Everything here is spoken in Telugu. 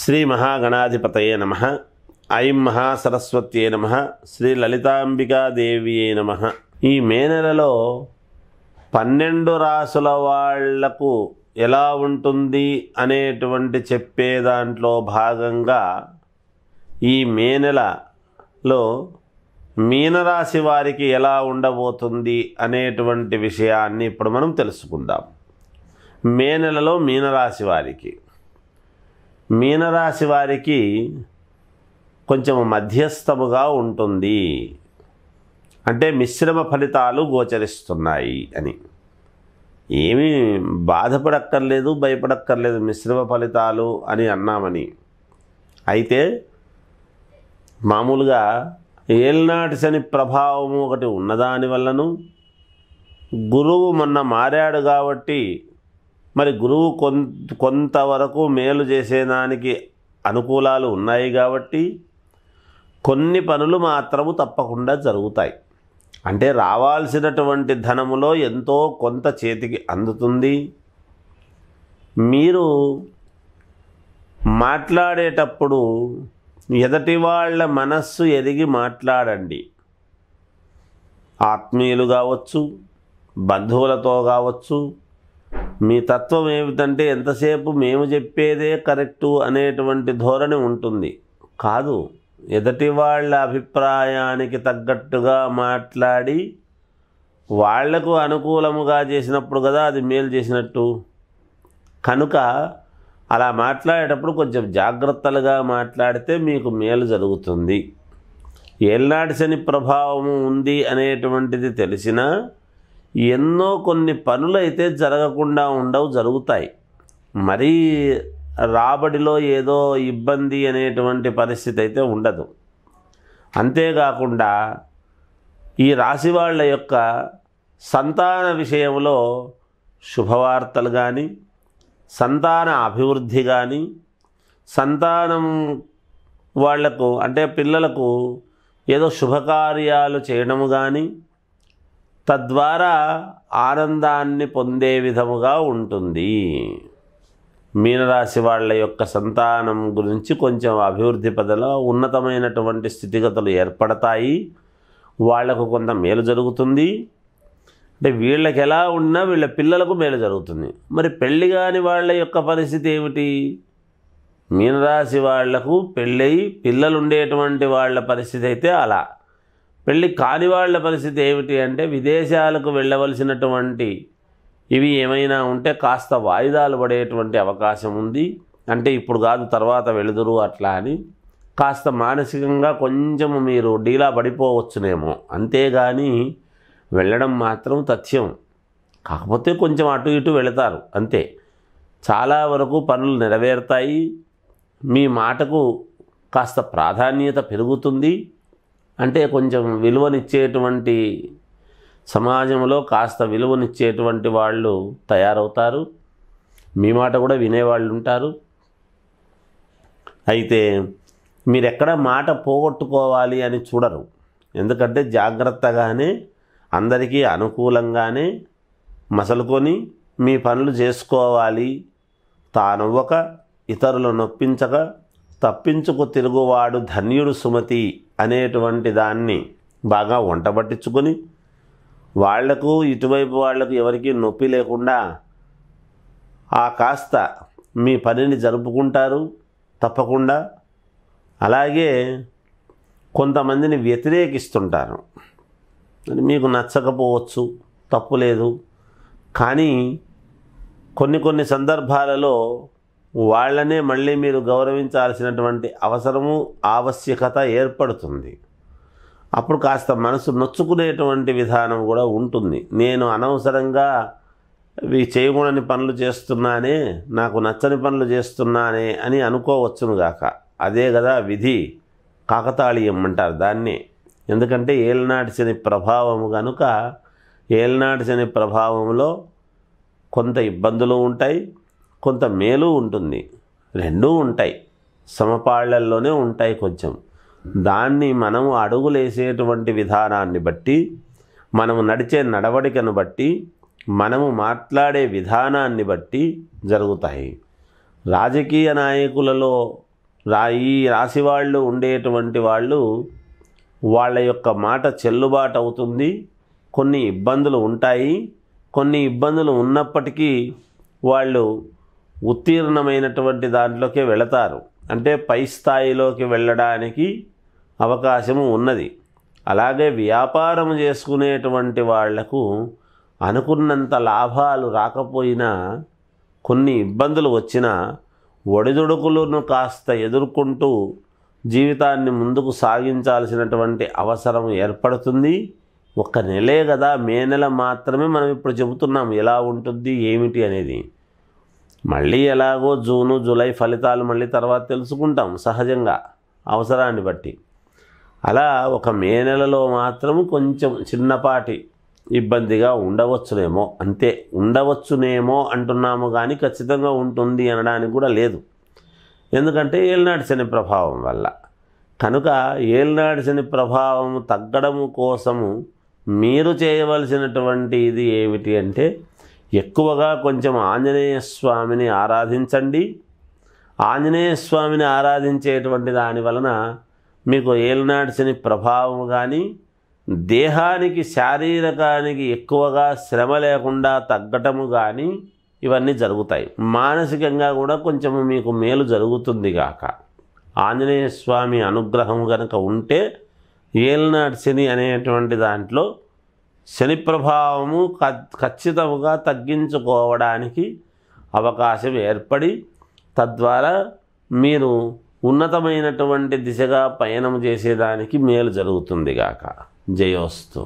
శ్రీ మహాగణాధిపతయే నమ ఐం మహాసరస్వత్యే నమ శ్రీ లలితాంబికాదేవియే నమ ఈ మే నెలలో పన్నెండు రాసుల వాళ్లకు ఎలా ఉంటుంది అనేటువంటి చెప్పే దాంట్లో భాగంగా ఈ మే నెలలో మీనరాశి వారికి ఎలా ఉండబోతుంది అనేటువంటి విషయాన్ని ఇప్పుడు మనం తెలుసుకుందాం మే నెలలో మీనరాశి వారికి మీనరాశి వారికి కొంచెం మధ్యస్థముగా ఉంటుంది అంటే మిశ్రమ ఫలితాలు గోచరిస్తున్నాయి అని ఏమీ బాధపడక్కర్లేదు భయపడక్కర్లేదు మిశ్రమ ఫలితాలు అని అన్నామని అయితే మామూలుగా ఏల్నాటి శని ప్రభావం ఒకటి ఉన్నదాని వల్లను గురువు మొన్న మారాడు కాబట్టి మరి గురువు కొంతవరకు మేలు చేసేదానికి అనుకూలాలు ఉన్నాయి కాబట్టి కొన్ని పనులు మాత్రము తప్పకుండా జరుగుతాయి అంటే రావాల్సినటువంటి ధనములో ఎంతో కొంత చేతికి అందుతుంది మీరు మాట్లాడేటప్పుడు ఎదటి వాళ్ళ మనస్సు ఎదిగి మాట్లాడండి ఆత్మీయులు కావచ్చు బంధువులతో కావచ్చు మీ తత్వం ఏమిటంటే ఎంతసేపు మేము చెప్పేదే కరెక్టు అనేటువంటి ధోరణి ఉంటుంది కాదు ఎదటి వాళ్ళ అభిప్రాయానికి తగ్గట్టుగా మాట్లాడి వాళ్లకు అనుకూలముగా చేసినప్పుడు కదా అది మేలు చేసినట్టు కనుక అలా మాట్లాడేటప్పుడు కొంచెం జాగ్రత్తలుగా మాట్లాడితే మీకు మేలు జరుగుతుంది ఏళ్ళనాటి శని ప్రభావము ఉంది అనేటువంటిది తెలిసినా ఎన్నో కొన్ని పనులు అయితే జరగకుండా ఉండవు జరుగుతాయి మరీ రాబడిలో ఏదో ఇబ్బంది అనేటువంటి పరిస్థితి అయితే ఉండదు అంతేకాకుండా ఈ రాశి వాళ్ళ యొక్క సంతాన విషయంలో శుభవార్తలు కానీ సంతాన అభివృద్ధి కానీ సంతానం వాళ్లకు అంటే పిల్లలకు ఏదో శుభకార్యాలు చేయడము కానీ తద్వారా ఆనందాన్ని పొందే విధముగా ఉంటుంది మీనరాశి వాళ్ళ యొక్క సంతానం గురించి కొంచెం అభివృద్ధి పదలో ఉన్నతమైనటువంటి స్థితిగతులు ఏర్పడతాయి వాళ్లకు కొంత మేలు జరుగుతుంది అంటే వీళ్ళకి ఎలా ఉన్నా వీళ్ళ పిల్లలకు మేలు జరుగుతుంది మరి పెళ్ళి కాని వాళ్ళ యొక్క పరిస్థితి ఏమిటి మీనరాశి వాళ్లకు పెళ్ళై పిల్లలు ఉండేటువంటి వాళ్ళ పరిస్థితి అయితే అలా పెళ్ళి కానివాళ్ళ పరిస్థితి ఏమిటి అంటే విదేశాలకు వెళ్ళవలసినటువంటి ఇవి ఏమైనా ఉంటే కాస్త వాయిదాలు పడేటువంటి అవకాశం ఉంది అంటే ఇప్పుడు కాదు తర్వాత వెళుదురు అట్లా అని కాస్త మానసికంగా కొంచెం మీరు డీలా పడిపోవచ్చునేమో అంతేగాని వెళ్ళడం మాత్రం తథ్యం కాకపోతే కొంచెం అటు ఇటు వెళతారు అంతే చాలా వరకు పనులు నెరవేరుతాయి మీ మాటకు కాస్త ప్రాధాన్యత పెరుగుతుంది అంటే కొంచెం విలువనిచ్చేటువంటి సమాజంలో కాస్త విలువనిచ్చేటువంటి వాళ్ళు తయారవుతారు మీ మాట కూడా వినేవాళ్ళు ఉంటారు అయితే మీరు ఎక్కడ మాట పోగొట్టుకోవాలి అని చూడరు ఎందుకంటే జాగ్రత్తగానే అందరికీ అనుకూలంగానే మసలుకొని మీ పనులు చేసుకోవాలి తానవ్వక ఇతరులు నొప్పించక తప్పించుకు తిరుగువాడు ధన్యుడు సుమతి అనేటువంటి దాన్ని బాగా వంట పట్టించుకొని వాళ్లకు ఇటువైపు వాళ్లకు ఎవరికి నొప్పి లేకుండా ఆ కాస్త మీ పనిని జరుపుకుంటారు తప్పకుండా అలాగే కొంతమందిని వ్యతిరేకిస్తుంటారు మీకు నచ్చకపోవచ్చు తప్పు లేదు కానీ కొన్ని కొన్ని సందర్భాలలో వాళ్ళనే మళ్ళీ మీరు గౌరవించాల్సినటువంటి అవసరము ఆవశ్యకత ఏర్పడుతుంది అప్పుడు కాస్త మనసు నొచ్చుకునేటువంటి విధానం కూడా ఉంటుంది నేను అనవసరంగా ఇవి చేయకూడని పనులు చేస్తున్నానే నాకు నచ్చని పనులు చేస్తున్నానే అని అనుకోవచ్చును గాక అదే కదా విధి కాకతాళీయం అంటారు దాన్ని ఎందుకంటే ఏలనాటి శని ప్రభావము కనుక ఏలనాటి శని ప్రభావంలో కొంత ఇబ్బందులు ఉంటాయి కొంత మేలు ఉంటుంది రెండూ ఉంటాయి సమపాళ్లల్లోనే ఉంటాయి కొంచెం దాన్ని మనము అడుగులేసేటువంటి విధానాన్ని బట్టి మనము నడిచే నడవడికను బట్టి మనము మాట్లాడే విధానాన్ని బట్టి జరుగుతాయి రాజకీయ నాయకులలో రా ఈ రాశి వాళ్ళు ఉండేటువంటి వాళ్ళు వాళ్ళ యొక్క మాట చెల్లుబాటు అవుతుంది కొన్ని ఇబ్బందులు ఉంటాయి కొన్ని ఇబ్బందులు ఉన్నప్పటికీ వాళ్ళు ఉత్తీర్ణమైనటువంటి దాంట్లోకి వెళతారు అంటే పై స్థాయిలోకి వెళ్ళడానికి అవకాశము ఉన్నది అలాగే వ్యాపారం చేసుకునేటువంటి వాళ్లకు అనుకున్నంత లాభాలు రాకపోయినా కొన్ని ఇబ్బందులు వచ్చినా ఒడిదుడుకులను కాస్త ఎదుర్కొంటూ జీవితాన్ని ముందుకు సాగించాల్సినటువంటి అవసరం ఏర్పడుతుంది ఒక నెలే కదా మే నెల మాత్రమే మనం ఇప్పుడు చెబుతున్నాం ఎలా ఉంటుంది ఏమిటి అనేది మళ్ళీ ఎలాగో జూను జూలై ఫలితాలు మళ్ళీ తర్వాత తెలుసుకుంటాం సహజంగా అవసరాన్ని బట్టి అలా ఒక మే నెలలో మాత్రం కొంచెం చిన్నపాటి ఇబ్బందిగా ఉండవచ్చునేమో అంతే ఉండవచ్చునేమో అంటున్నాము కానీ ఖచ్చితంగా ఉంటుంది అనడానికి కూడా లేదు ఎందుకంటే ఏలినాటి శని ప్రభావం వల్ల కనుక ఏలినాటి శని ప్రభావం తగ్గడం కోసము మీరు చేయవలసినటువంటిది ఏమిటి అంటే ఎక్కువగా కొంచెం ఆంజనేయ స్వామిని ఆరాధించండి ఆంజనేయ స్వామిని ఆరాధించేటువంటి దాని వలన మీకు ఏలనాడ్స్ని ప్రభావం కానీ దేహానికి శారీరకానికి ఎక్కువగా శ్రమ లేకుండా తగ్గటము కానీ ఇవన్నీ జరుగుతాయి మానసికంగా కూడా కొంచెం మీకు మేలు జరుగుతుంది గాక ఆంజనేయ స్వామి అనుగ్రహం కనుక ఉంటే ఏలనాడు శని అనేటువంటి దాంట్లో శని ప్రభావము ఖచ్చితముగా తగ్గించుకోవడానికి అవకాశం ఏర్పడి తద్వారా మీరు ఉన్నతమైనటువంటి దిశగా పయనం చేసేదానికి మేలు జరుగుతుంది గాక జయోస్తు